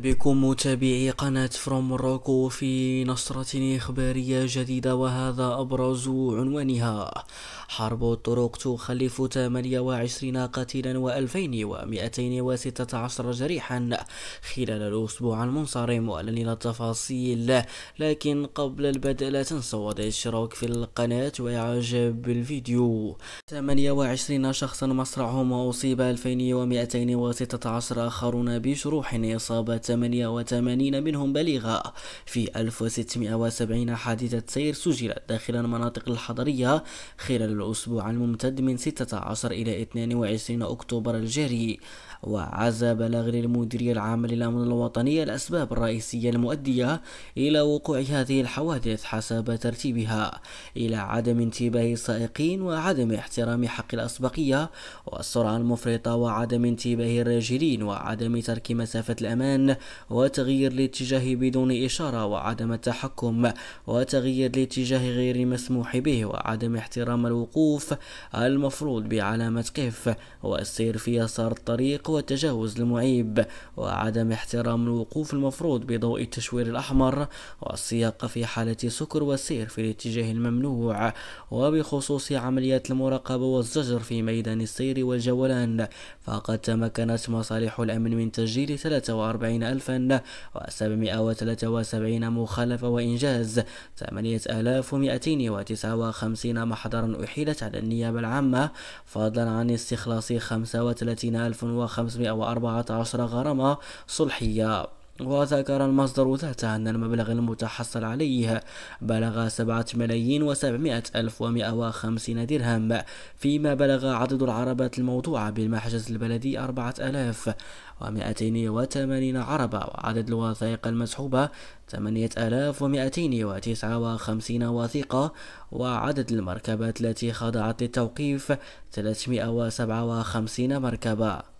بكم متابعي قناة فروم موروكو في نشرة إخبارية جديدة وهذا أبرز عنوانها حرب الطرق تخلف 28 قتيلا و2216 جريحا خلال الأسبوع المنصرم وأعلن التفاصيل لكن قبل البدء لا تنسوا وضع الاشتراك في القناة وإعجاب بالفيديو 28 شخصا مصرعهم وأصيب 2216 آخرون بجروح إصابة 88 منهم بليغة في 1670 حادثة سير سجلت داخل المناطق الحضرية خلال الأسبوع الممتد من 16 إلى 22 أكتوبر الجاري وعزى بلاغ للمديرية العامة للأمن الوطني الأسباب الرئيسية المؤدية إلى وقوع هذه الحوادث حسب ترتيبها إلى عدم انتباه السائقين وعدم احترام حق الأسبقية والسرعة المفرطة وعدم انتباه الراجلين وعدم ترك مسافة الأمان وتغيير الاتجاه بدون إشارة وعدم التحكم وتغيير الاتجاه غير مسموح به وعدم احترام الوقوف المفروض بعلامة كيف والسير في يسار الطريق وتجاوز المعيب وعدم احترام الوقوف المفروض بضوء التشوير الأحمر والسياق في حالة سكر والسير في الاتجاه الممنوع وبخصوص عمليات المراقبة والزجر في ميدان السير والجولان فقد تمكنت مصالح الأمن من تسجيل 43 72773 مخالفة وإنجاز 8259 محضرا أحيلت على النيابة العامة فضلا عن استخلاص 35514 غرامة صلحية وذكر المصدر ذاته أن المبلغ المتحصل عليه بلغ 7 ملايين وسبعمائة ألف ومائة وخمسين درهم فيما بلغ عدد العربات الموضوعة بالمحجز البلدي أربعة ألاف ومائتين وثمانين عربة وعدد الوثائق المسحوبة ثمانية آلاف ومائتين وتسعة وخمسين وثيقة وعدد المركبات التي خضعت للتوقيف ثلاثمائة وسبعة وخمسين مركبة